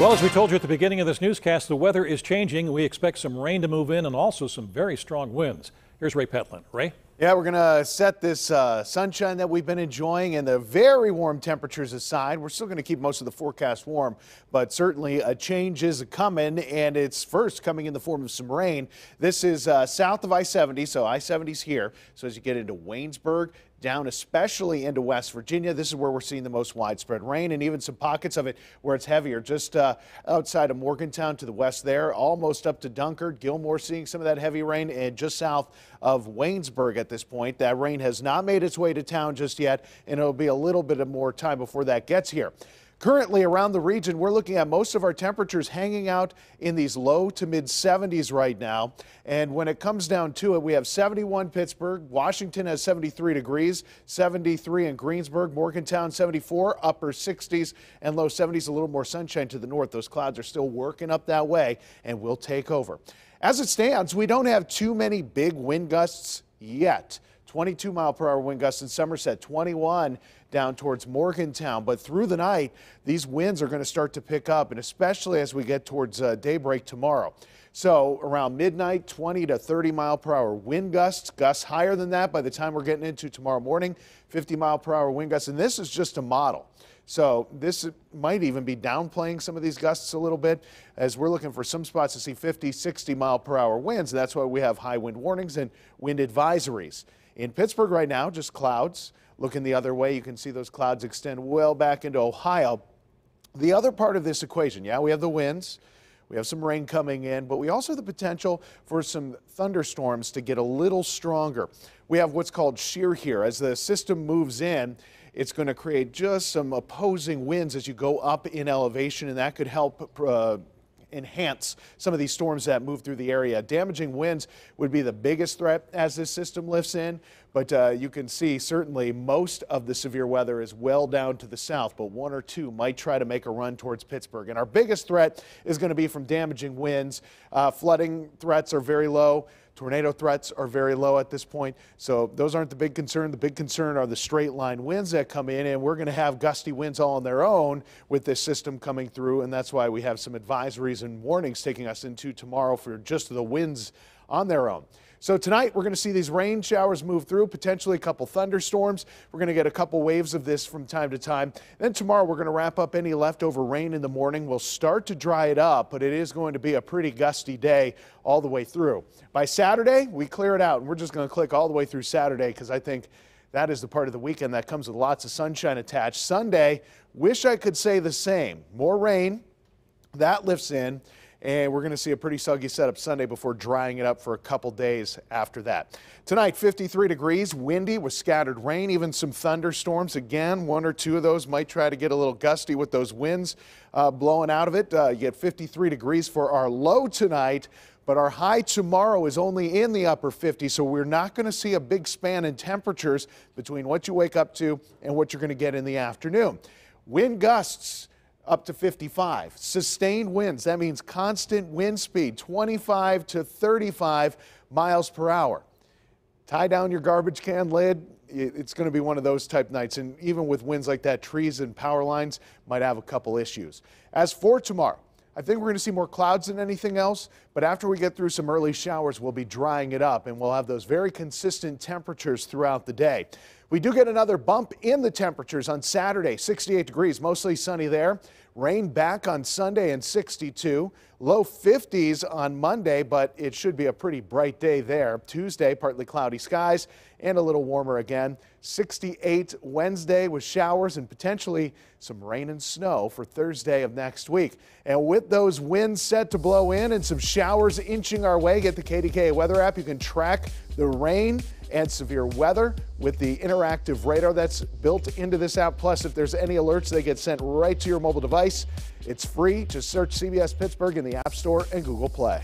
Well, as we told you at the beginning of this newscast, the weather is changing. We expect some rain to move in and also some very strong winds. Here's Ray Petlin. Ray? Yeah, we're going to set this uh, sunshine that we've been enjoying and the very warm temperatures aside. We're still going to keep most of the forecast warm, but certainly a change is coming, and it's first coming in the form of some rain. This is uh, south of I 70, so I 70 is here. So as you get into Waynesburg, down, especially into West Virginia. This is where we're seeing the most widespread rain and even some pockets of it where it's heavier. Just uh, outside of Morgantown to the west there, almost up to Dunkard. Gilmore seeing some of that heavy rain and just south of Waynesburg at this point. That rain has not made its way to town just yet, and it'll be a little bit of more time before that gets here. Currently around the region, we're looking at most of our temperatures hanging out in these low to mid 70s right now. And when it comes down to it, we have 71 Pittsburgh, Washington has 73 degrees, 73 in Greensburg, Morgantown 74, upper 60s and low 70s, a little more sunshine to the north. Those clouds are still working up that way and will take over. As it stands, we don't have too many big wind gusts yet. 22 mile per hour wind gusts in Somerset, 21 down towards Morgantown. But through the night, these winds are going to start to pick up, and especially as we get towards uh, daybreak tomorrow. So around midnight, 20 to 30 mile per hour wind gusts, gusts higher than that by the time we're getting into tomorrow morning, 50 mile per hour wind gusts. And this is just a model. So this might even be downplaying some of these gusts a little bit as we're looking for some spots to see 50, 60 mile per hour winds. That's why we have high wind warnings and wind advisories. In Pittsburgh right now, just clouds. Looking the other way, you can see those clouds extend well back into Ohio. The other part of this equation, yeah, we have the winds. We have some rain coming in, but we also have the potential for some thunderstorms to get a little stronger. We have what's called shear here. As the system moves in, it's going to create just some opposing winds as you go up in elevation, and that could help uh, enhance some of these storms that move through the area. Damaging winds would be the biggest threat as this system lifts in, but uh, you can see certainly most of the severe weather is well down to the south, but one or two might try to make a run towards Pittsburgh. And our biggest threat is going to be from damaging winds. Uh, flooding threats are very low. Tornado threats are very low at this point, so those aren't the big concern. The big concern are the straight line winds that come in, and we're going to have gusty winds all on their own with this system coming through, and that's why we have some advisories and warnings taking us into tomorrow for just the winds on their own. So tonight we're going to see these rain showers move through, potentially a couple thunderstorms. We're going to get a couple waves of this from time to time. then tomorrow we're going to wrap up any leftover rain in the morning. We'll start to dry it up, but it is going to be a pretty gusty day all the way through. By Saturday, we clear it out and we're just going to click all the way through Saturday because I think that is the part of the weekend that comes with lots of sunshine attached. Sunday, wish I could say the same. More rain, that lifts in and we're going to see a pretty soggy setup Sunday before drying it up for a couple days after that. Tonight, 53 degrees, windy with scattered rain, even some thunderstorms. Again, one or two of those might try to get a little gusty with those winds uh, blowing out of it. Uh, you get 53 degrees for our low tonight but our high tomorrow is only in the upper 50s, so we're not going to see a big span in temperatures between what you wake up to and what you're going to get in the afternoon. Wind gusts up to 55. Sustained winds, that means constant wind speed, 25 to 35 miles per hour. Tie down your garbage can lid. It's going to be one of those type nights. And even with winds like that, trees and power lines might have a couple issues. As for tomorrow, I think we're going to see more clouds than anything else, but after we get through some early showers, we'll be drying it up and we'll have those very consistent temperatures throughout the day. We do get another bump in the temperatures on Saturday, 68 degrees, mostly sunny there. Rain back on Sunday and 62. Low 50s on Monday, but it should be a pretty bright day there. Tuesday, partly cloudy skies and a little warmer again. 68 Wednesday with showers and potentially some rain and snow for Thursday of next week. And with those winds set to blow in and some showers inching our way, get the KDK weather app. You can track the rain and severe weather with the interactive radar that's built into this app. Plus, if there's any alerts, they get sent right to your mobile device. It's free. to search CBS Pittsburgh in the App Store and Google Play.